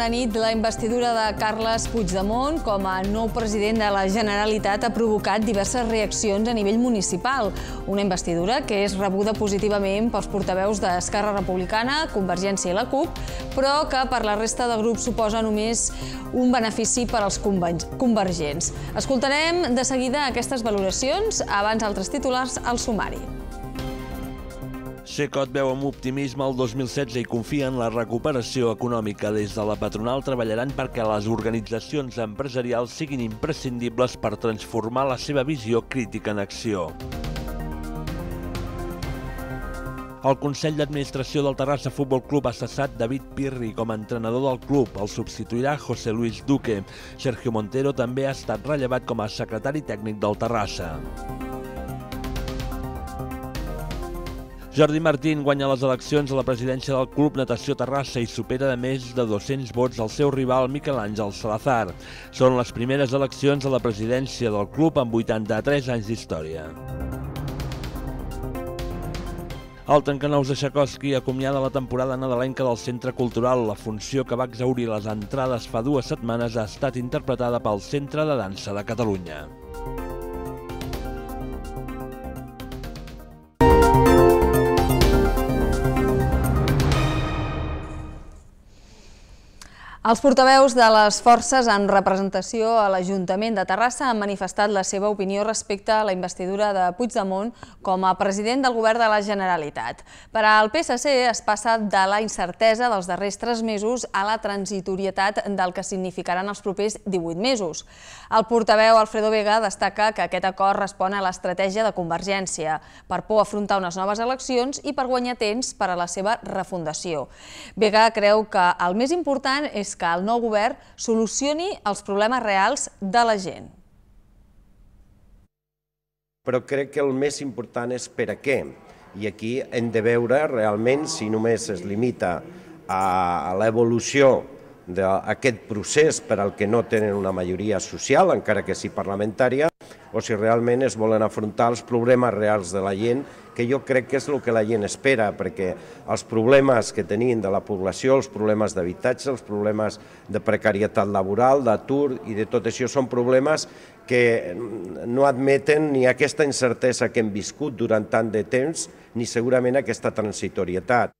Bona nit. La investidura de Carles Puigdemont com a nou president de la Generalitat ha provocat diverses reaccions a nivell municipal. Una investidura que és rebuda positivament pels portaveus d'Esquerra Republicana, Convergència i la CUP, però que per la resta de grups suposa només un benefici per als convergents. Escoltarem de seguida aquestes valoracions, abans altres titulars, al sumari. Secot veu amb optimisme el 2016 i confia en la recuperació econòmica. Des de la patronal treballaran perquè les organitzacions empresarials siguin imprescindibles per transformar la seva visió crítica en acció. El Consell d'Administració del Terrassa Futbol Club ha cessat David Pirri com a entrenador del club. El substituirà José Luis Duque. Sergio Montero també ha estat rellevat com a secretari tècnic del Terrassa. Jordi Martín guanya les eleccions a la presidència del Club Natació Terrassa i supera de més de 200 vots el seu rival Miquel Àngel Salazar. Són les primeres eleccions a la presidència del club amb 83 anys d'història. El Tancanous de Xacoski acomiada la temporada nadalenca del Centre Cultural. La funció que va exaurir les entrades fa dues setmanes ha estat interpretada pel Centre de Dansa de Catalunya. Els portaveus de les forces en representació a l'Ajuntament de Terrassa han manifestat la seva opinió respecte a la investidura de Puigdemont com a president del govern de la Generalitat. Per al PSC es passa de la incertesa dels darrers tres mesos a la transitorietat del que significaran els propers 18 mesos. El portaveu Alfredo Vega destaca que aquest acord respon a l'estratègia de Convergència per por afrontar unes noves eleccions i per guanyar temps per a la seva refundació. Vega creu que el més important és que el nou govern solucioni els problemes reals de la gent. Però crec que el més important és per a què. I aquí hem de veure realment si només es limita a l'evolució d'aquest procés per al que no tenen una majoria social, encara que sigui parlamentària, o si realment es volen afrontar els problemes reals de la gent que jo crec que és el que la gent espera, perquè els problemes que tenim de la població, els problemes d'habitatge, els problemes de precarietat laboral, d'atur i de tot això són problemes que no admeten ni aquesta incertesa que hem viscut durant tant de temps ni segurament aquesta transitorietat.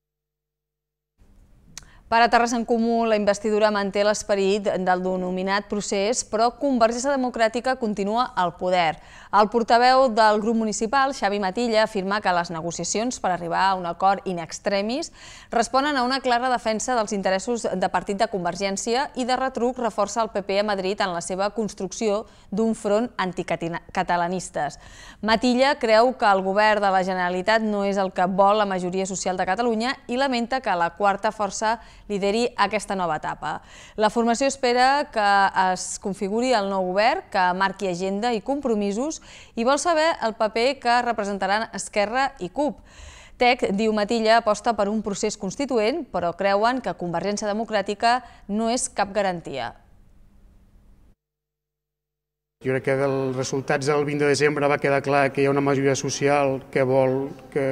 Per a Terres en Comú, la investidura manté l'esperit del denominat procés, però Convergència Democràtica continua al poder. El portaveu del grup municipal, Xavi Matilla, afirma que les negociacions per arribar a un acord in extremis responen a una clara defensa dels interessos de partit de Convergència i de retruc reforça el PP a Madrid en la seva construcció d'un front anticatalanistes. Matilla creu que el govern de la Generalitat no és el que vol la majoria social de Catalunya i lamenta que la quarta força lideri aquesta nova etapa. La formació espera que es configuri el nou govern, que marqui agenda i compromisos i vol saber el paper que representaran Esquerra i CUP. Tec diu Matilla aposta per un procés constituent, però creuen que Convergència Democràtica no és cap garantia. Jo crec que dels resultats del 20 de desembre va quedar clar que hi ha una majoria social que vol que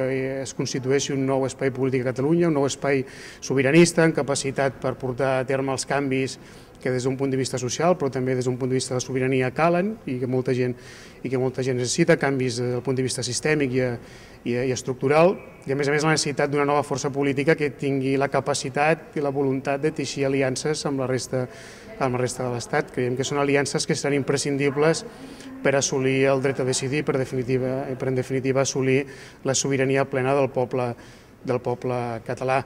es constitueixi un nou espai polític a Catalunya, un nou espai sobiranista, amb capacitat per portar a terme els canvis que des d'un punt de vista social, però també des d'un punt de vista de sobirania calen i que molta gent i que molta gent necessita canvis des del punt de vista sistèmic i, i, i estructural, i a més a més la necessitat d'una nova força política que tingui la capacitat i la voluntat de teixir aliances amb la resta amb la resta de l'Estat. Creiem que són aliances que seran imprescindibles per assolir el dret a decidir, per, definitiva, per en definitiva assolir la sobirania plena del poble, del poble català.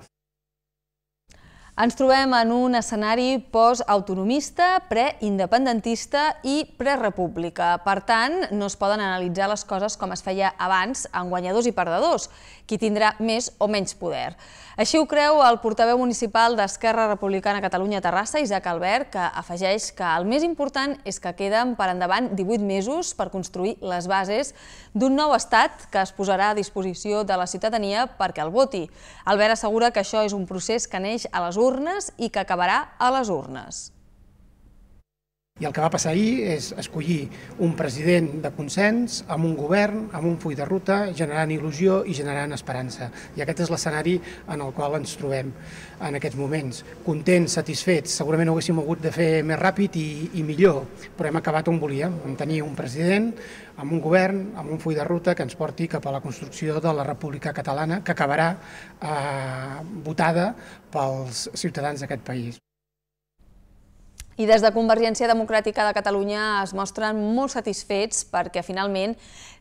Ens trobem en un escenari post-autonomista, pre-independentista i pre-república. Per tant, no es poden analitzar les coses com es feia abans, en guanyadors i perdedors, qui tindrà més o menys poder. Així ho creu el portaveu municipal d'Esquerra Republicana Catalunya Terrassa, Isaac Albert, que afegeix que el més important és que queden per endavant 18 mesos per construir les bases d'un nou estat que es posarà a disposició de la ciutadania perquè el voti. Albert assegura que això és un procés que neix a les urnes i que acabarà a les urnes. I el que va passar ahir és escollir un president de consens amb un govern, amb un full de ruta, generant il·lusió i generant esperança. I aquest és l'escenari en el qual ens trobem en aquests moments. Contents, satisfets, segurament ho haguéssim hagut de fer més ràpid i, i millor, però hem acabat on volíem, en tenir un president, amb un govern, amb un full de ruta que ens porti cap a la construcció de la República Catalana, que acabarà eh, votada pels ciutadans d'aquest país. I des de Convergència Democràtica de Catalunya es mostren molt satisfets perquè finalment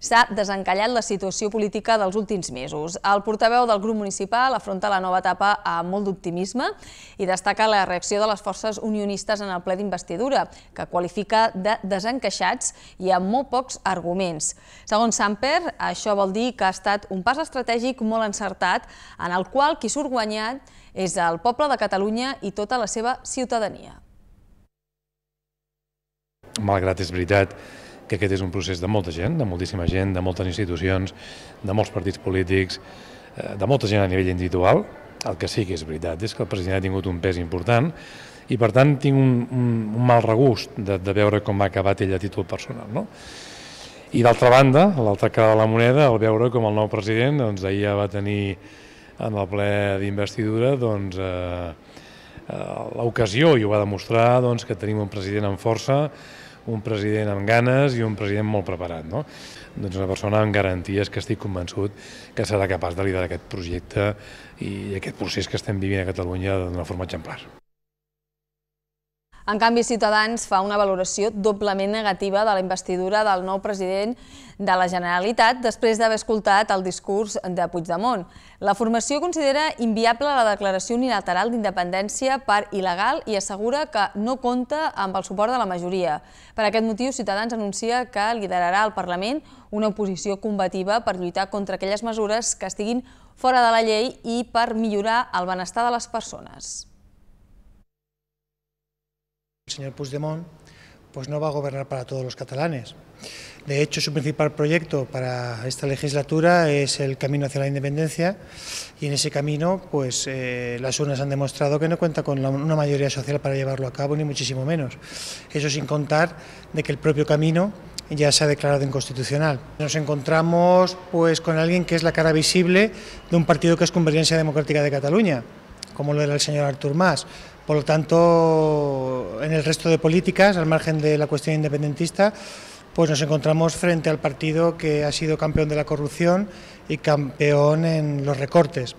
s'ha desencallat la situació política dels últims mesos. El portaveu del grup municipal afronta la nova etapa amb molt d'optimisme i destaca la reacció de les forces unionistes en el ple d'investidura, que qualifica de desencaixats i amb molt pocs arguments. Segons Samper, això vol dir que ha estat un pas estratègic molt encertat en el qual qui surt guanyat és el poble de Catalunya i tota la seva ciutadania malgrat és veritat que aquest és un procés de molta gent, de moltíssima gent, de moltes institucions, de molts partits polítics, eh, de molta gent a nivell individual, el que sí que és veritat és que el president ha tingut un pes important i per tant tinc un, un, un mal regust de, de veure com ha acabat ell a títol personal. No? I d'altra banda, l'altra cara de la moneda, el veure com el nou president doncs, ahir ja va tenir en el ple d'investidura doncs, eh, Eh, l'ocasió i ho va demostrar doncs, que tenim un president amb força, un president amb ganes i un president molt preparat. No? Doncs una persona amb garanties que estic convençut que serà capaç de liderar aquest projecte i aquest procés que estem vivint a Catalunya d'una forma exemplar. En canvi, Ciutadans fa una valoració doblement negativa de la investidura del nou president de la Generalitat després d'haver escoltat el discurs de Puigdemont. La formació considera inviable la declaració unilateral d'independència per il·legal i assegura que no compta amb el suport de la majoria. Per aquest motiu, Ciutadans anuncia que liderarà al Parlament una oposició combativa per lluitar contra aquelles mesures que estiguin fora de la llei i per millorar el benestar de les persones. El señor Puigdemont pues no va a gobernar para todos los catalanes. De hecho, su principal proyecto para esta legislatura es el camino hacia la independencia y en ese camino pues eh, las urnas han demostrado que no cuenta con una mayoría social para llevarlo a cabo, ni muchísimo menos. Eso sin contar de que el propio camino ya se ha declarado inconstitucional. Nos encontramos pues con alguien que es la cara visible de un partido que es Convergencia Democrática de Cataluña, como lo era el señor Artur Mas. Por lo tanto, en el resto de políticas, al margen de la cuestión independentista, pues nos encontramos frente al partido que ha sido campeón de la corrupción y campeón en los recortes.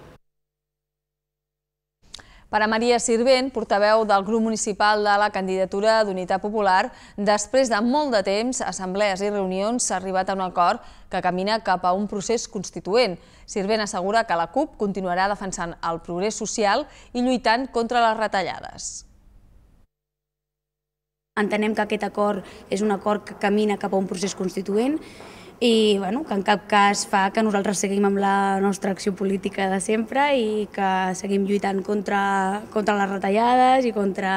Per a Maria Sirvent, portaveu del grup municipal de la candidatura d'Unitat Popular, després de molt de temps, assemblees i reunions, s'ha arribat a un acord que camina cap a un procés constituent. Sirvent assegura que la CUP continuarà defensant el progrés social i lluitant contra les retallades. Entenem que aquest acord és un acord que camina cap a un procés constituent i bueno, que en cap cas fa que nosaltres seguim amb la nostra acció política de sempre i que seguim lluitant contra, contra les retallades i contra,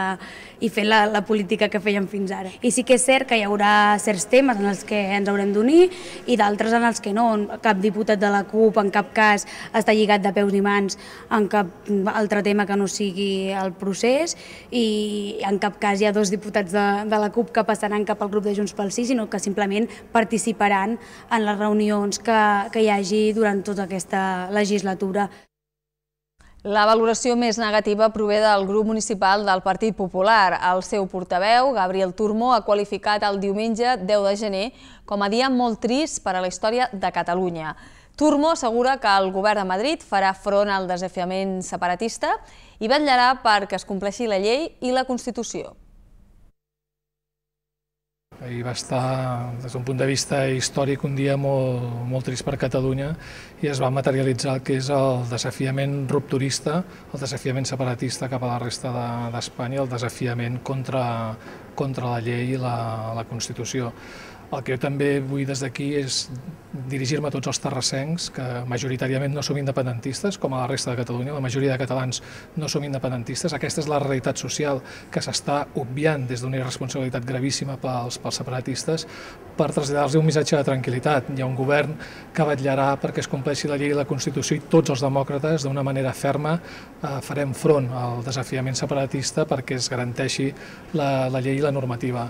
i fent la, la política que fèiem fins ara. I sí que és cert que hi haurà certs temes en els que ens haurem d'unir i d'altres en els que no. Cap diputat de la CUP en cap cas està lligat de peus ni mans en cap altre tema que no sigui el procés i en cap cas hi ha dos diputats de, de la CUP que passaran cap al grup de Junts pel Sí, sinó que simplement participaran en les reunions que, que hi hagi durant tota aquesta legislatura. La valoració més negativa prové del grup municipal del Partit Popular. El seu portaveu, Gabriel Turmo, ha qualificat el diumenge 10 de gener com a dia molt trist per a la història de Catalunya. Turmo assegura que el govern de Madrid farà front al desafiament separatista i vetllarà perquè es compleixi la llei i la Constitució. Ahir va estar, des d'un punt de vista històric, un dia molt, molt trist per Catalunya i es va materialitzar el que és el desafiament rupturista, el desafiament separatista cap a la resta d'Espanya, de, el desafiament contra, contra la llei i la, la Constitució. El que jo també vull des d'aquí és dirigir-me a tots els terrassencs que majoritàriament no som independentistes, com a la resta de Catalunya, la majoria de catalans no som independentistes. Aquesta és la realitat social que s'està obviant des d'una irresponsabilitat gravíssima pels, pels separatistes per traslladar-los un missatge de tranquil·litat. Hi ha un govern que vetllarà perquè es compleixi la llei i la Constitució i tots els demòcrates, d'una manera ferma, eh, farem front al desafiament separatista perquè es garanteixi la, la llei i la normativa.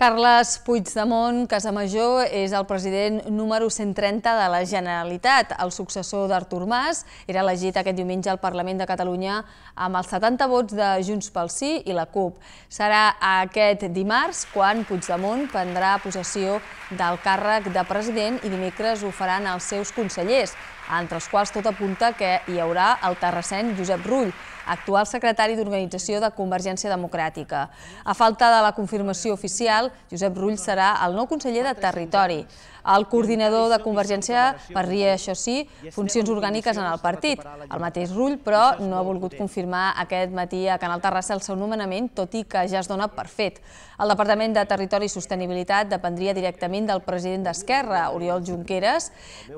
Carles Puigdemont Casamajor és el president número 130 de la Generalitat. El successor d'Artur Mas era elegit aquest diumenge al Parlament de Catalunya amb els 70 vots de Junts pel Sí i la CUP. Serà aquest dimarts quan Puigdemont prendrà possessió del càrrec de president i dimecres ho faran els seus consellers, entre els quals tot apunta que hi haurà el terrassent Josep Rull, actual secretari d'Organització de Convergència Democràtica. A falta de la confirmació oficial, Josep Rull serà el nou conseller de Territori. El coordinador de Convergència parlia, això sí, funcions orgàniques en el partit. El mateix Rull, però, no ha volgut confirmar aquest matí a Canal Terrassa el seu nomenament, tot i que ja es dona per fet. El Departament de Territori i Sostenibilitat dependria directament del president d'Esquerra, Oriol Junqueras,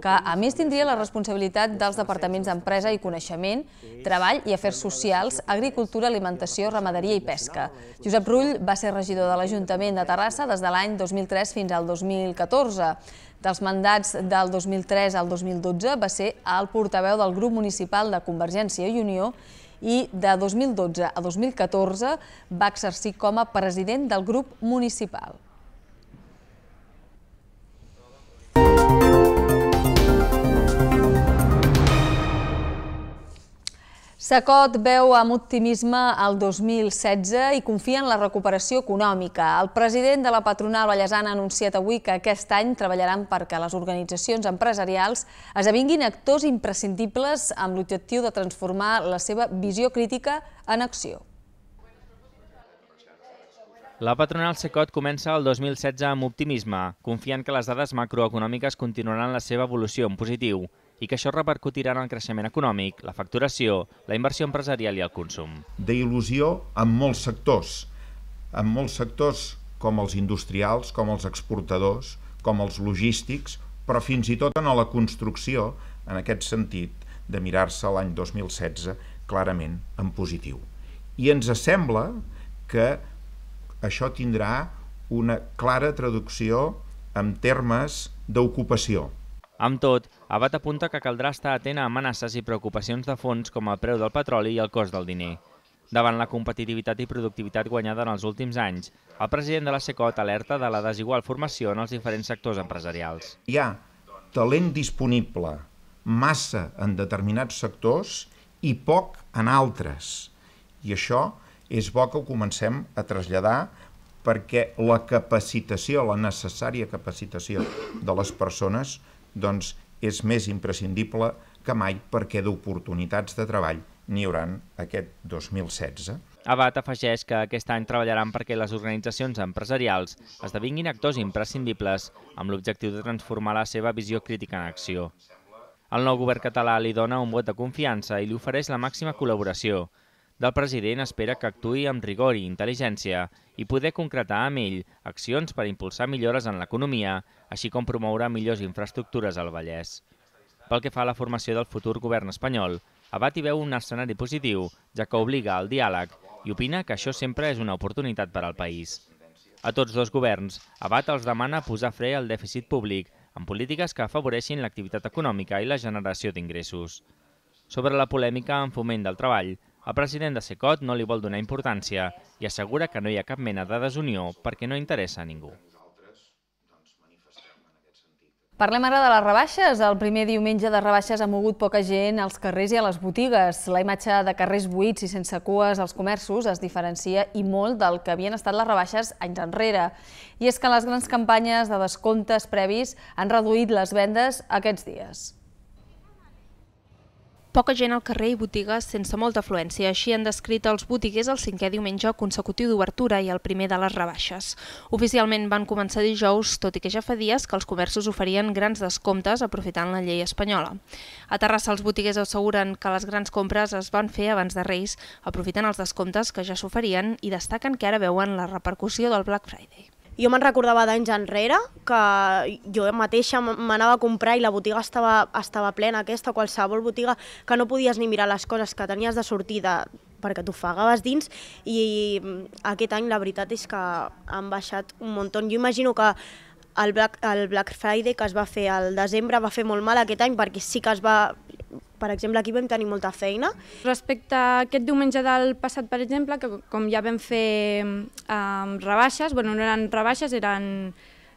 que a més tindria la responsabilitat dels departaments d'Empresa i Coneixement, Treball i Afers Socials, Agricultura, Alimentació, Ramaderia i Pesca. Josep Rull va ser regidor de l'Ajuntament de Terrassa des de l'any 2003 fins al 2014. Dels mandats del 2003 al 2012 va ser el portaveu del grup municipal de Convergència i Unió i de 2012 a 2014 va exercir com a president del grup municipal. Sacot veu amb optimisme el 2016 i confia en la recuperació econòmica. El president de la patronal Vallesana ha anunciat avui que aquest any treballaran perquè les organitzacions empresarials esdevinguin actors imprescindibles amb l'objectiu de transformar la seva visió crítica en acció. La patronal Secot comença el 2016 amb optimisme, confiant que les dades macroeconòmiques continuaran la seva evolució en positiu i que això repercutirà en el creixement econòmic, la facturació, la inversió empresarial i el consum. D'il·lusió en molts sectors, en molts sectors com els industrials, com els exportadors, com els logístics, però fins i tot en la construcció, en aquest sentit, de mirar-se l'any 2016 clarament en positiu. I ens sembla que això tindrà una clara traducció en termes d'ocupació. Amb tot, Abad apunta que caldrà estar atent a amenaces i preocupacions de fons com el preu del petroli i el cost del diner. Davant la competitivitat i productivitat guanyada en els últims anys, el president de la SECOT alerta de la desigual formació en els diferents sectors empresarials. Hi ha talent disponible, massa en determinats sectors i poc en altres. I això és bo que ho comencem a traslladar perquè la capacitació, la necessària capacitació de les persones doncs és més imprescindible que mai perquè d'oportunitats de treball n'hi hauran aquest 2016. Abat afegeix que aquest any treballaran perquè les organitzacions empresarials esdevinguin actors imprescindibles amb l'objectiu de transformar la seva visió crítica en acció. El nou govern català li dona un vot de confiança i li ofereix la màxima col·laboració, del president espera que actui amb rigor i intel·ligència i poder concretar amb ell accions per impulsar millores en l'economia, així com promoure millors infraestructures al Vallès. Pel que fa a la formació del futur govern espanyol, Abat hi veu un escenari positiu, ja que obliga al diàleg i opina que això sempre és una oportunitat per al país. A tots dos governs, Abat els demana posar fre al dèficit públic amb polítiques que afavoreixin l'activitat econòmica i la generació d'ingressos. Sobre la polèmica en foment del treball, el president de Secot no li vol donar importància i assegura que no hi ha cap mena de desunió perquè no interessa a ningú. Parlem ara de les rebaixes. El primer diumenge de rebaixes ha mogut poca gent als carrers i a les botigues. La imatge de carrers buits i sense cues als comerços es diferencia i molt del que havien estat les rebaixes anys enrere. I és que les grans campanyes de descomptes previs han reduït les vendes aquests dies. Poca gent al carrer i botigues sense molta afluència. Així han descrit els botiguers el cinquè diumenge consecutiu d'obertura i el primer de les rebaixes. Oficialment van començar dijous, tot i que ja fa dies que els comerços oferien grans descomptes aprofitant la llei espanyola. A Terrassa els botiguers asseguren que les grans compres es van fer abans de Reis, aprofitant els descomptes que ja s'oferien i destaquen que ara veuen la repercussió del Black Friday jo me'n recordava d'anys enrere que jo mateixa m'anava a comprar i la botiga estava, estava plena, aquesta, o qualsevol botiga, que no podies ni mirar les coses, que tenies de sortir de, perquè t'ofegaves dins i mm, aquest any la veritat és que han baixat un munt. Jo imagino que el Black, el Black Friday que es va fer al desembre va fer molt mal aquest any perquè sí que es va, per exemple, aquí vam tenir molta feina. Respecte a aquest diumenge del passat, per exemple, que com ja vam fer eh, rebaixes, bueno, no eren rebaixes, eren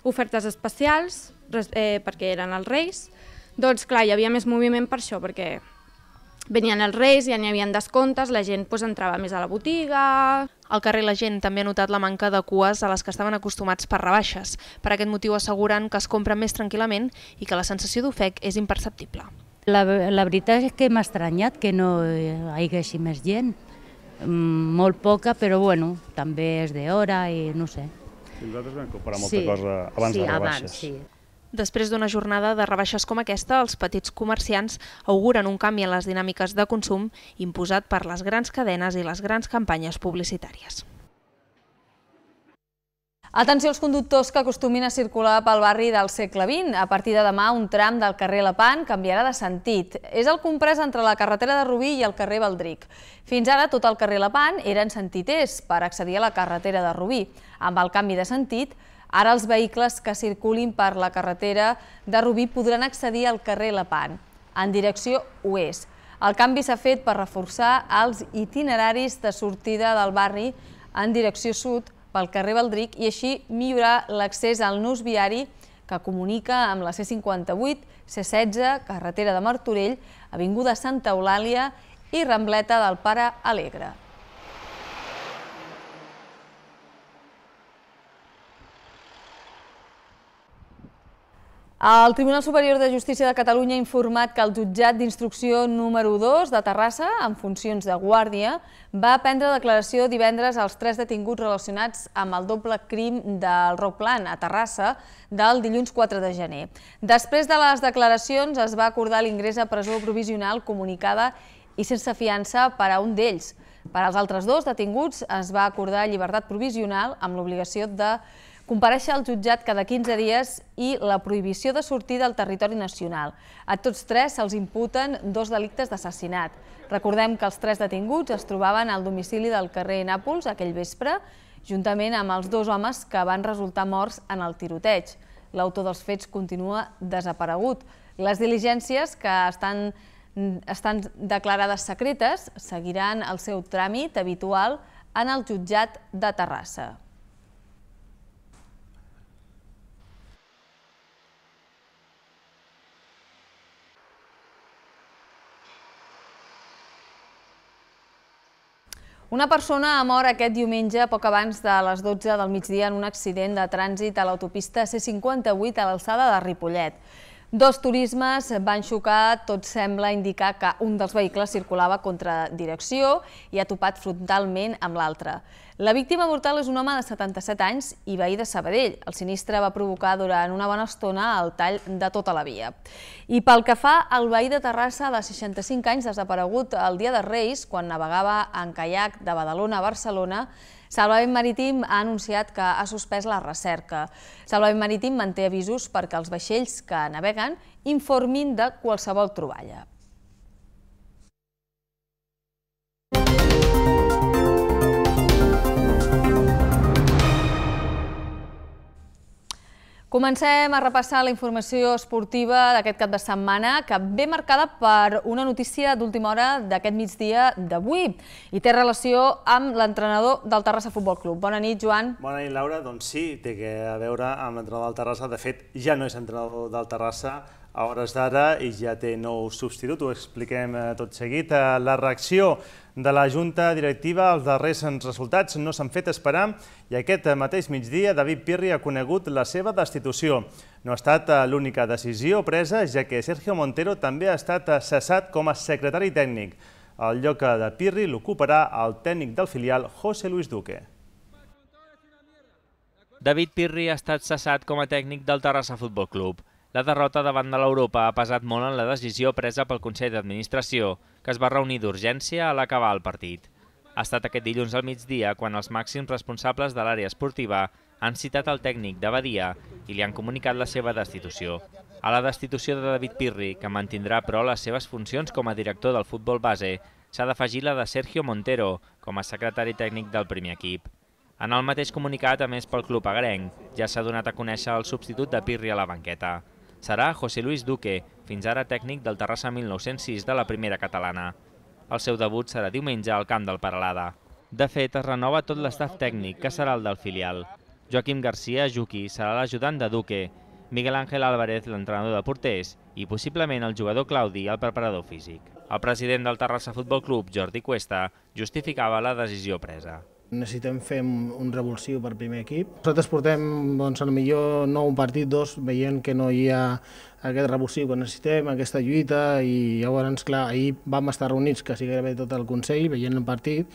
ofertes especials, res, eh, perquè eren els Reis, doncs clar, hi havia més moviment per això, perquè venien els Reis, ja n'hi havia descomptes, la gent pues, doncs, entrava més a la botiga... Al carrer la gent també ha notat la manca de cues a les que estaven acostumats per rebaixes. Per aquest motiu asseguren que es compra més tranquil·lament i que la sensació d'ofec és imperceptible. La, la veritat és que m'ha estranyat que no eh, hi haguessi més gent. Mm, molt poca, però bueno, també és d'hora i no sé. Sí, nosaltres vam comprar molta sí, cosa abans sí, de les rebaixes. Abans, sí. Després d'una jornada de rebaixes com aquesta, els petits comerciants auguren un canvi en les dinàmiques de consum imposat per les grans cadenes i les grans campanyes publicitàries. Atenció als conductors que acostumin a circular pel barri del segle XX. A partir de demà, un tram del carrer Lepant canviarà de sentit. És el comprès entre la carretera de Rubí i el carrer Valdric. Fins ara, tot el carrer Lepant era en sentit est per accedir a la carretera de Rubí. Amb el canvi de sentit, ara els vehicles que circulin per la carretera de Rubí podran accedir al carrer Lepant, en direcció oest. El canvi s'ha fet per reforçar els itineraris de sortida del barri en direcció sud pel carrer Valdric i així millorar l'accés al nus viari que comunica amb la C58, C16, carretera de Martorell, Avinguda Santa Eulàlia i Rambleta del Pare Alegre. El Tribunal Superior de Justícia de Catalunya ha informat que el jutjat d'instrucció número 2 de Terrassa, en funcions de guàrdia, va prendre declaració divendres als tres detinguts relacionats amb el doble crim del Rockland a Terrassa del dilluns 4 de gener. Després de les declaracions es va acordar l'ingrés a presó provisional comunicada i sense fiança per a un d'ells. Per als altres dos detinguts es va acordar llibertat provisional amb l'obligació de compareixer al jutjat cada 15 dies i la prohibició de sortir del territori nacional. A tots tres se'ls imputen dos delictes d'assassinat. Recordem que els tres detinguts es trobaven al domicili del carrer Nàpols aquell vespre, juntament amb els dos homes que van resultar morts en el tiroteig. L'autor dels fets continua desaparegut. Les diligències que estan, estan declarades secretes seguiran el seu tràmit habitual en el jutjat de Terrassa. Una persona ha mort aquest diumenge poc abans de les 12 del migdia en un accident de trànsit a l'autopista C58 a l'alçada de Ripollet. Dos turismes van xocar, tot sembla indicar que un dels vehicles circulava contra direcció i ha topat frontalment amb l'altre. La víctima mortal és un home de 77 anys i veí de Sabadell. El sinistre va provocar durant una bona estona el tall de tota la via. I pel que fa al veí de Terrassa de 65 anys desaparegut el dia de Reis, quan navegava en caiac de Badalona a Barcelona, Salvament Marítim ha anunciat que ha suspès la recerca. Salvament Marítim manté avisos perquè els vaixells que naveguen informin de qualsevol troballa. Comencem a repassar la informació esportiva d'aquest cap de setmana que ve marcada per una notícia d'última hora d'aquest migdia d'avui i té relació amb l'entrenador del Terrassa Futbol Club. Bona nit, Joan. Bona nit, Laura. Doncs sí, té a veure amb l'entrenador del Terrassa. De fet, ja no és entrenador del Terrassa, a hores d'ara i ja té nou substitut. Ho expliquem eh, tot seguit. Eh, la reacció de la Junta Directiva als darrers resultats no s'han fet esperar i aquest mateix migdia David Pirri ha conegut la seva destitució. No ha estat eh, l'única decisió presa, ja que Sergio Montero també ha estat cessat com a secretari tècnic. El lloc de Pirri l'ocuparà el tècnic del filial José Luis Duque. David Pirri ha estat cessat com a tècnic del Terrassa Futbol Club. La derrota davant de l'Europa ha pesat molt en la decisió presa pel Consell d'Administració, que es va reunir d'urgència a l'acabar el partit. Ha estat aquest dilluns al migdia quan els màxims responsables de l'àrea esportiva han citat el tècnic de Badia i li han comunicat la seva destitució. A la destitució de David Pirri, que mantindrà però les seves funcions com a director del futbol base, s'ha d'afegir la de Sergio Montero com a secretari tècnic del primer equip. En el mateix comunicat, a més pel club agarenc, ja s'ha donat a conèixer el substitut de Pirri a la banqueta serà José Luis Duque, fins ara tècnic del Terrassa 1906 de la primera catalana. El seu debut serà diumenge al camp del Paralada. De fet, es renova tot l'estaf tècnic, que serà el del filial. Joaquim García Juqui serà l'ajudant de Duque, Miguel Ángel Álvarez l'entrenador de porters i possiblement el jugador Claudi el preparador físic. El president del Terrassa Futbol Club, Jordi Cuesta, justificava la decisió presa necessitem fer un revulsiu per primer equip. Nosaltres portem, doncs, millor no un partit, dos, veient que no hi ha aquest revulsiu que necessitem, aquesta lluita, i llavors, clar, ahir vam estar reunits que gairebé tot el Consell veient el partit,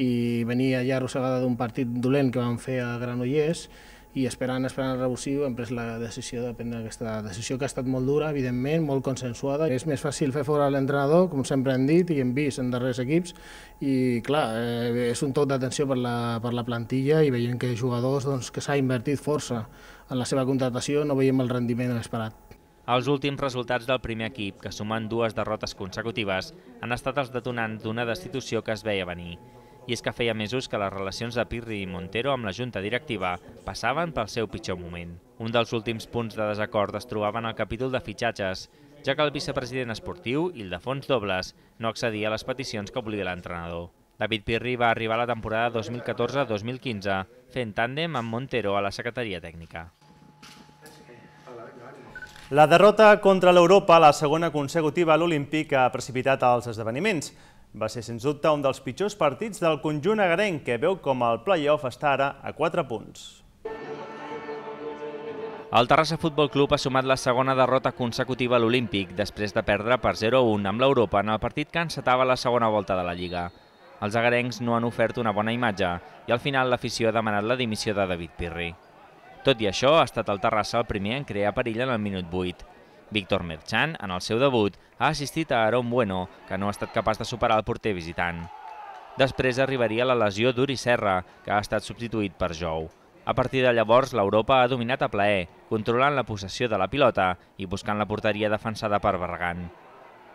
i venia ja arrossegada d'un partit dolent que vam fer a Granollers, i esperant, esperant el revulsiu, hem pres la decisió de prendre aquesta decisió, que ha estat molt dura, evidentment, molt consensuada. És més fàcil fer fora l'entrenador, com sempre hem dit i hem vist en darrers equips, i clar, eh, és un tot d'atenció per, la, per la plantilla i veiem que jugadors doncs, que s'ha invertit força en la seva contratació no veiem el rendiment esperat. Els últims resultats del primer equip, que sumen dues derrotes consecutives, han estat els detonants d'una destitució que es veia venir i és que feia mesos que les relacions de Pirri i Montero amb la junta directiva passaven pel seu pitjor moment. Un dels últims punts de desacord es trobava en el capítol de fitxatges, ja que el vicepresident esportiu, Ildefons Dobles, no accedia a les peticions que obliga l'entrenador. David Pirri va arribar a la temporada 2014-2015, fent tàndem amb Montero a la secretaria tècnica. La derrota contra l'Europa, la segona consecutiva a l'Olímpic, ha precipitat els esdeveniments. Va ser, sens dubte, un dels pitjors partits del conjunt agarenc, que veu com el play-off està ara a 4 punts. El Terrassa Futbol Club ha sumat la segona derrota consecutiva a l'Olímpic, després de perdre per 0-1 amb l'Europa en el partit que encetava la segona volta de la Lliga. Els agarencs no han ofert una bona imatge i al final l'afició ha demanat la dimissió de David Pirri. Tot i això, ha estat el Terrassa el primer en crear perill en el minut 8, Víctor Merchan, en el seu debut, ha assistit a Aaron Bueno, que no ha estat capaç de superar el porter visitant. Després arribaria la lesió d'Uri Serra, que ha estat substituït per Jou. A partir de llavors, l'Europa ha dominat a plaer, controlant la possessió de la pilota i buscant la porteria defensada per Barragán.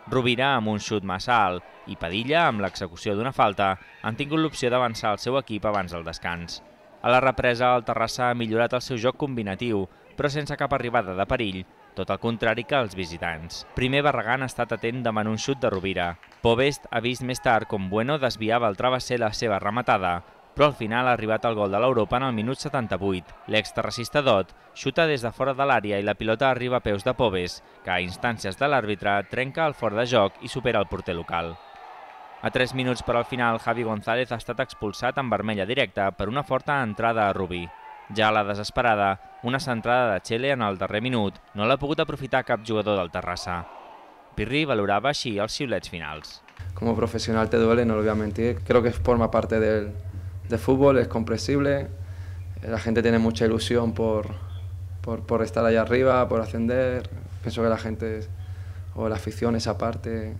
Rovira amb un xut massa alt i Padilla, amb l'execució d'una falta, han tingut l'opció d'avançar el seu equip abans del descans. A la represa, el Terrassa ha millorat el seu joc combinatiu, però sense cap arribada de perill tot el contrari que els visitants. Primer Barragán ha estat atent davant un xut de Rovira. Povest ha vist més tard com Bueno desviava el travesser la seva rematada, però al final ha arribat el gol de l'Europa en el minut 78. L'exterracista Dot xuta des de fora de l'àrea i la pilota arriba a peus de Poves, que a instàncies de l'àrbitre trenca el fort de joc i supera el porter local. A 3 minuts per al final, Javi González ha estat expulsat en vermella directa per una forta entrada a Rubí. Ja a la desesperada, una centrada de Chele en el darrer minut no l'ha pogut aprofitar cap jugador del Terrassa. Pirri valorava així els xiulets finals. Como profesional te duele, no lo voy a mentir. Creo que forma parte del, fútbol, es comprensible. Eh, la gente tiene mucha ilusión por, estar allá arriba, por ascender. Pienso que la gente o la afición, esa parte,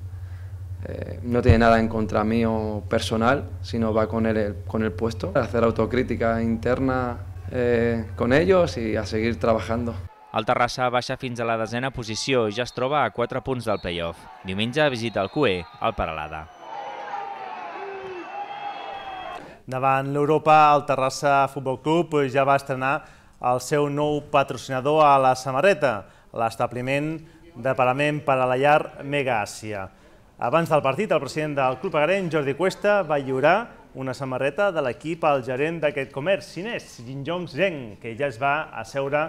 eh, no tiene nada en contra mío personal, sino va con el, con el puesto. Hacer autocrítica interna eh, con ellos y a seguir trabajando. El Terrassa baixa fins a la desena posició i ja es troba a 4 punts del playoff. Diumenge visita el CUE, al Paralada. Davant l'Europa, el Terrassa Futbol Club ja va estrenar el seu nou patrocinador a la samarreta, l'establiment de parament per a la llar Mega Àsia. Abans del partit, el president del Club Agrent, Jordi Cuesta, va lliurar una samarreta de l'equip al gerent d'aquest comerç xinès, Jinjong Zheng, que ja es va asseure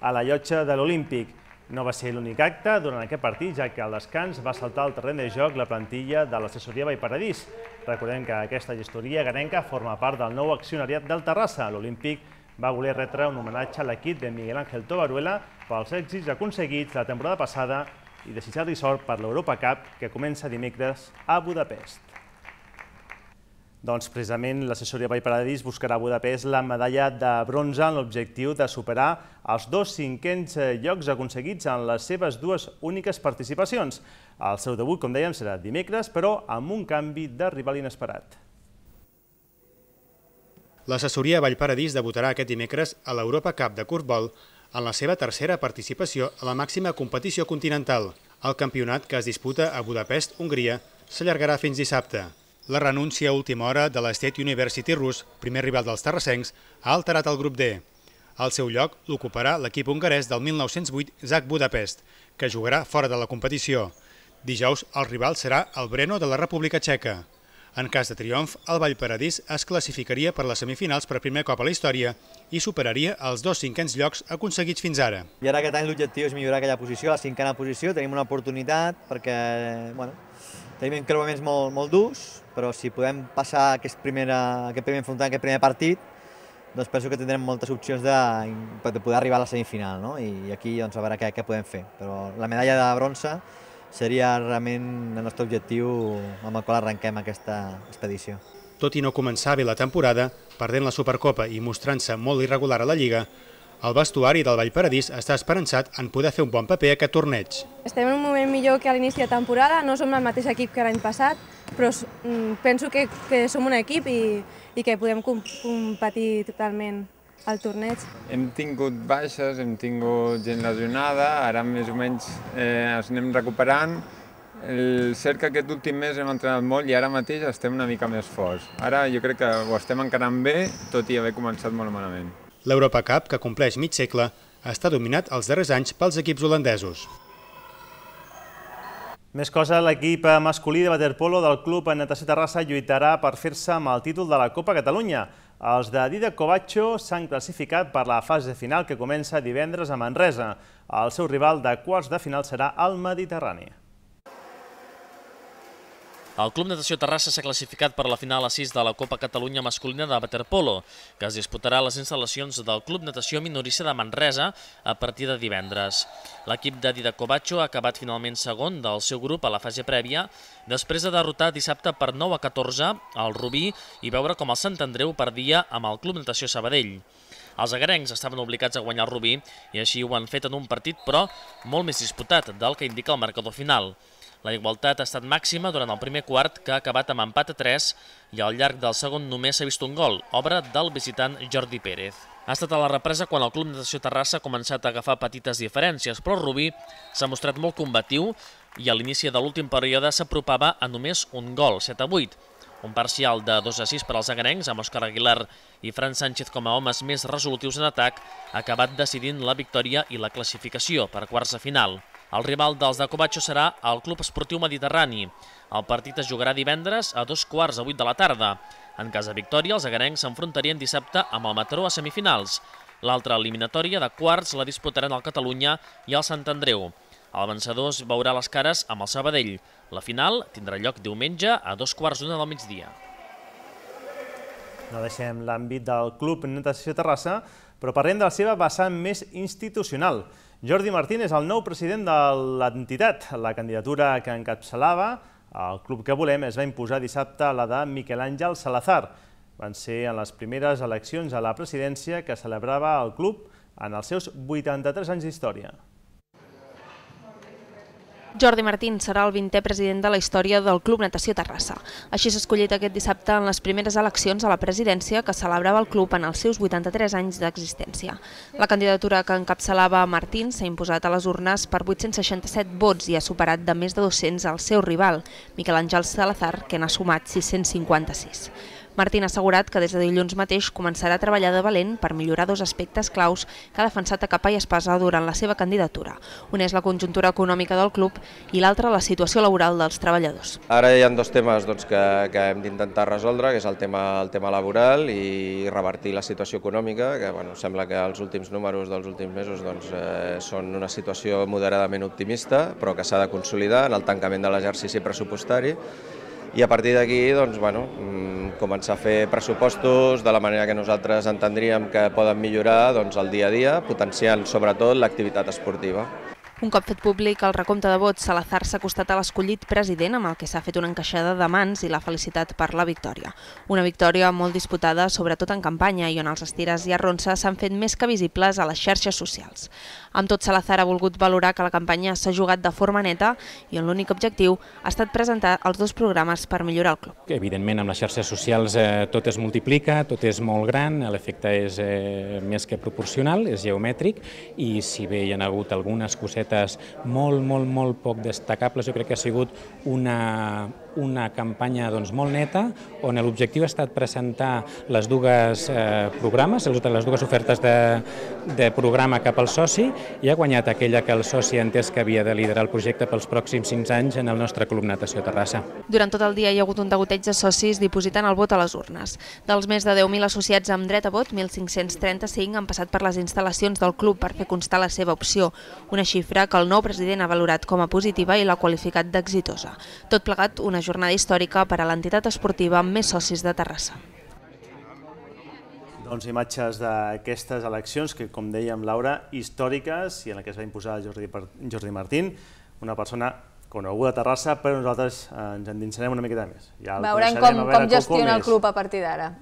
a la llotja de l'Olímpic. No va ser l'únic acte durant aquest partit, ja que al descans va saltar al terreny de joc la plantilla de l'assessoria Vallparadís. Recordem que aquesta gestoria garenca forma part del nou accionariat del Terrassa. L'Olímpic va voler retre un homenatge a l'equip de Miguel Ángel Tobaruela pels èxits aconseguits la temporada passada i desitjar-li sort per l'Europa Cup que comença dimecres a Budapest. Doncs precisament l'assessoria Vall Paradís buscarà a Budapest la medalla de bronze en l'objectiu de superar els dos cinquens eh, llocs aconseguits en les seves dues úniques participacions. El seu debut, com dèiem, serà dimecres, però amb un canvi de rival inesperat. L'assessoria Vallparadís debutarà aquest dimecres a l'Europa Cup de Curtbol en la seva tercera participació a la màxima competició continental. El campionat que es disputa a Budapest, Hongria, s'allargarà fins dissabte. La renúncia a última hora de la State University rus, primer rival dels terrassencs, ha alterat el grup D. Al seu lloc l'ocuparà l'equip hongarès del 1908 Zach Budapest, que jugarà fora de la competició. Dijous el rival serà el Breno de la República Txeca. En cas de triomf, el Vallparadís es classificaria per les semifinals per primer cop a la història i superaria els dos cinquens llocs aconseguits fins ara. I ara aquest any l'objectiu és millorar aquella posició, la cinquena posició, tenim una oportunitat perquè bueno, tenim creuaments molt, molt durs, però si podem passar aquest, primera, aquest primer enfrontament, aquest primer partit, doncs penso que tindrem moltes opcions de, de poder arribar a la semifinal, no? I, aquí doncs, a veure què, què podem fer. Però la medalla de bronze seria realment el nostre objectiu amb el qual arrenquem aquesta expedició. Tot i no començar bé la temporada, perdent la Supercopa i mostrant-se molt irregular a la Lliga, el vestuari del Vall Paradís està esperançat en poder fer un bon paper a aquest torneig. Estem en un moment millor que a l'inici de temporada, no som el mateix equip que l'any passat, però mm, penso que, que som un equip i, i que podem competir totalment al torneig. Hem tingut baixes, hem tingut gent lesionada, ara més o menys eh, ens anem recuperant, el cert que aquest últim mes hem entrenat molt i ara mateix estem una mica més forts. Ara jo crec que ho estem encarant bé, tot i haver començat molt malament. L'Europa Cup, que compleix mig segle, està dominat els darrers anys pels equips holandesos. Més cosa, l'equip masculí de waterpolo del club Natació Terrassa lluitarà per fer-se amb el títol de la Copa Catalunya. Els de Dida Covacho s'han classificat per la fase final que comença divendres a Manresa. El seu rival de quarts de final serà el Mediterrani. El Club Natació Terrassa s'ha classificat per la final a 6 de la Copa Catalunya masculina de waterpolo, que es disputarà a les instal·lacions del Club Natació Minorista de Manresa a partir de divendres. L'equip de Dida Covacho ha acabat finalment segon del seu grup a la fase prèvia, després de derrotar dissabte per 9 a 14 al Rubí i veure com el Sant Andreu perdia amb el Club Natació Sabadell. Els agarencs estaven obligats a guanyar el Rubí i així ho han fet en un partit, però molt més disputat del que indica el marcador final. La igualtat ha estat màxima durant el primer quart, que ha acabat amb empat a 3, i al llarg del segon només s'ha vist un gol, obra del visitant Jordi Pérez. Ha estat a la represa quan el Club Natació Terrassa ha començat a agafar petites diferències, però Rubí s'ha mostrat molt combatiu i a l'inici de l'últim període s'apropava a només un gol, 7 a 8. Un parcial de 2 a 6 per als aganencs, amb Òscar Aguilar i Fran Sánchez com a homes més resolutius en atac, ha acabat decidint la victòria i la classificació per quarts de final. El rival dels de Covacho serà el Club Esportiu Mediterrani. El partit es jugarà divendres a dos quarts a vuit de la tarda. En cas de victòria, els agarencs s'enfrontarien dissabte amb el Mataró a semifinals. L'altra eliminatòria de quarts la disputaran el Catalunya i el Sant Andreu. El vencedor es veurà les cares amb el Sabadell. La final tindrà lloc diumenge a dos quarts d'una del migdia. No deixem l'àmbit del Club Natació Terrassa, però parlem de la seva vessant més institucional. Jordi Martín és el nou president de l'entitat. La candidatura que encapçalava el Club que volem es va imposar dissabte a la de Miquel Àngel Salazar. Van ser en les primeres eleccions a la presidència que celebrava el club en els seus 83 anys d'història. Jordi Martín serà el 20è president de la història del Club Natació Terrassa. Així s'ha escollit aquest dissabte en les primeres eleccions a la presidència que celebrava el club en els seus 83 anys d'existència. La candidatura que encapçalava Martín s'ha imposat a les urnes per 867 vots i ha superat de més de 200 al seu rival, Miquel Àngel Salazar, que n'ha sumat 656. Martín ha assegurat que des de dilluns mateix començarà a treballar de valent per millorar dos aspectes claus que ha defensat a capa i espasa durant la seva candidatura. Un és la conjuntura econòmica del club i l'altre la situació laboral dels treballadors. Ara hi ha dos temes doncs, que, que hem d'intentar resoldre, que és el tema, el tema laboral i revertir la situació econòmica, que bueno, sembla que els últims números dels últims mesos doncs, eh, són una situació moderadament optimista, però que s'ha de consolidar en el tancament de l'exercici pressupostari i a partir d'aquí doncs, bueno, mm, començar a fer pressupostos de la manera que nosaltres entendríem que poden millorar doncs, el dia a dia, potenciant sobretot l'activitat esportiva. Un cop fet públic el recompte de vots, Salazar s'ha acostat a l'escollit president amb el que s'ha fet una encaixada de mans i la felicitat per la victòria. Una victòria molt disputada, sobretot en campanya, i on els estires i arronses s'han fet més que visibles a les xarxes socials. Amb tot, Salazar ha volgut valorar que la campanya s'ha jugat de forma neta i on l'únic objectiu ha estat presentar els dos programes per millorar el club. Evidentment, amb les xarxes socials eh, tot es multiplica, tot és molt gran, l'efecte és eh, més que proporcional, és geomètric, i si bé hi ha hagut algunes cosetes molt, molt, molt poc destacables, jo crec que ha sigut una una campanya doncs, molt neta on l'objectiu ha estat presentar les dues eh, programes, les dues ofertes de, de programa cap al soci i ha guanyat aquella que el soci ha entès que havia de liderar el projecte pels pròxims 5 anys en el nostre Club Natació Terrassa. Durant tot el dia hi ha hagut un degoteig de socis dipositant el vot a les urnes. Dels més de 10.000 associats amb dret a vot, 1.535 han passat per les instal·lacions del club per fer constar la seva opció, una xifra que el nou president ha valorat com a positiva i l'ha qualificat d'exitosa. Tot plegat, una jornada històrica per a l'entitat esportiva amb més socis de Terrassa. Doncs imatges d'aquestes eleccions que, com dèiem, Laura, històriques i en la que es va imposar Jordi, Jordi Martín, una persona coneguda a Terrassa, però nosaltres eh, ens endinsarem una miqueta més. Ja Veurem com, com gestiona el club a partir d'ara.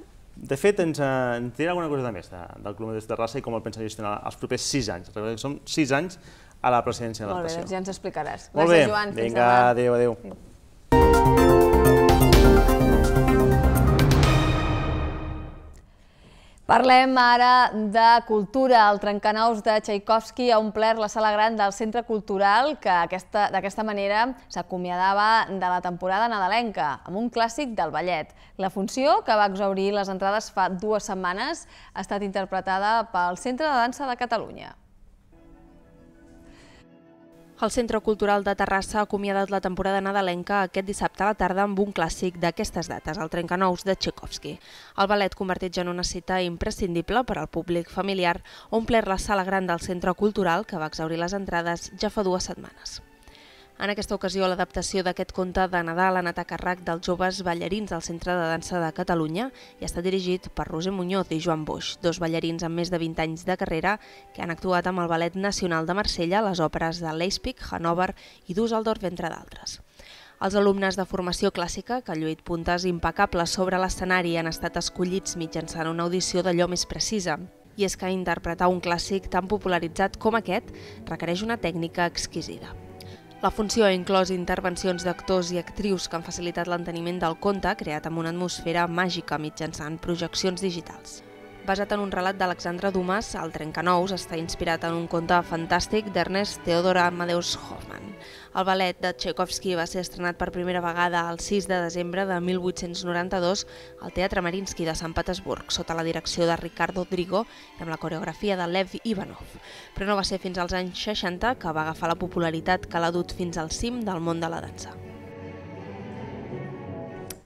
De fet, ens, eh, dirà alguna cosa de més del Club de Terrassa i com el pensa gestionar els propers sis anys. Som sis anys a la presidència de la Molt bé, doncs ja ens explicaràs. Gràcies, Molt bé. Joan. Vinga, adéu, adéu. Parlem ara de cultura. El Trencanous de Tchaikovsky ha omplert la sala gran del Centre Cultural que d'aquesta manera s'acomiadava de la temporada nadalenca amb un clàssic del ballet. La funció, que va exaurir les entrades fa dues setmanes, ha estat interpretada pel Centre de Dansa de Catalunya. El Centre Cultural de Terrassa ha acomiadat la temporada nadalenca aquest dissabte a la tarda amb un clàssic d'aquestes dates, el Trencanous de Tchaikovsky. El ballet converteix en una cita imprescindible per al públic familiar, omplert la sala gran del Centre Cultural, que va exaurir les entrades ja fa dues setmanes. En aquesta ocasió, l'adaptació d'aquest conte de Nadal en anat a dels joves ballarins del Centre de Dansa de Catalunya i està dirigit per Roser Muñoz i Joan Boix, dos ballarins amb més de 20 anys de carrera que han actuat amb el Ballet Nacional de Marsella, les òperes de Leipzig, Hannover i Düsseldorf, entre d'altres. Els alumnes de formació clàssica, que han lluït puntes impecables sobre l'escenari, han estat escollits mitjançant una audició d'allò més precisa. I és que interpretar un clàssic tan popularitzat com aquest requereix una tècnica exquisida. La funció ha inclòs intervencions d'actors i actrius que han facilitat l'enteniment del conte creat amb una atmosfera màgica mitjançant projeccions digitals basat en un relat d'Alexandre Dumas, el Trencanous, està inspirat en un conte fantàstic d'Ernest Theodor Amadeus Hoffman. El ballet de Tchaikovsky va ser estrenat per primera vegada el 6 de desembre de 1892 al Teatre Marinsky de Sant Petersburg, sota la direcció de Ricardo Drigo i amb la coreografia de Lev Ivanov. Però no va ser fins als anys 60 que va agafar la popularitat que l'ha dut fins al cim del món de la dansa.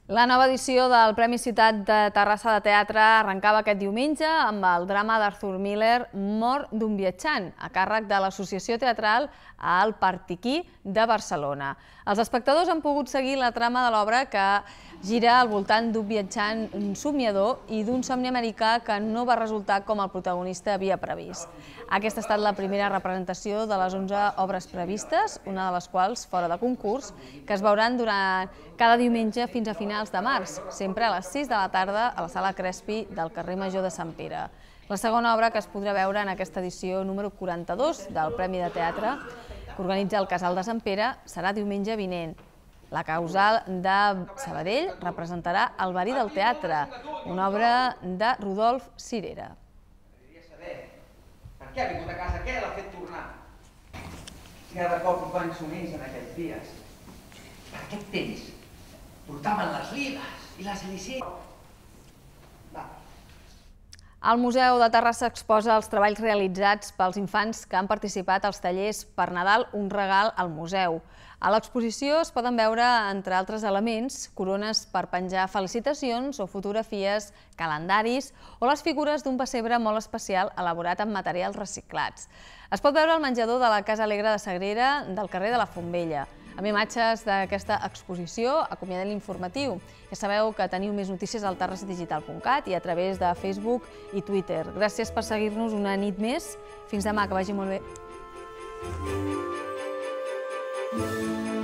La nova edició del Premi Ciutat de Terrassa de Teatre arrencava aquest diumenge amb el drama d'Arthur Miller, Mort d'un viatjant, a càrrec de l'Associació Teatral al Partiquí de Barcelona. Els espectadors han pogut seguir la trama de l'obra que gira al voltant d'un viatjant somiador i d'un somni americà que no va resultar com el protagonista havia previst. Aquesta ha estat la primera representació de les 11 obres previstes, una de les quals fora de concurs, que es veuran durant cada diumenge fins a finals de març, sempre a les 6 de la tarda a la sala Crespi del carrer Major de Sant Pere. La segona obra que es podrà veure en aquesta edició número 42 del Premi de Teatre que organitza el Casal de Sant Pere serà diumenge vinent, la causal de Sabadell representarà El verí del teatre, una obra de Rodolf Cirera. Per què ha vingut a casa? Què l'ha fet tornar? cada cop van s'unís en aquells dies. Per aquest temps portaven les liles i les elisines. El Museu de Terrassa exposa els treballs realitzats pels infants que han participat als tallers per Nadal un regal al museu. A l'exposició es poden veure, entre altres elements, corones per penjar felicitacions o fotografies, calendaris o les figures d'un pessebre molt especial elaborat amb materials reciclats. Es pot veure al menjador de la Casa Alegre de Sagrera del carrer de la Fombella. Amb imatges d'aquesta exposició, acomiadem l'informatiu. Ja sabeu que teniu més notícies al terrasdigital.cat i a través de Facebook i Twitter. Gràcies per seguir-nos una nit més. Fins demà, que vagi molt bé. Música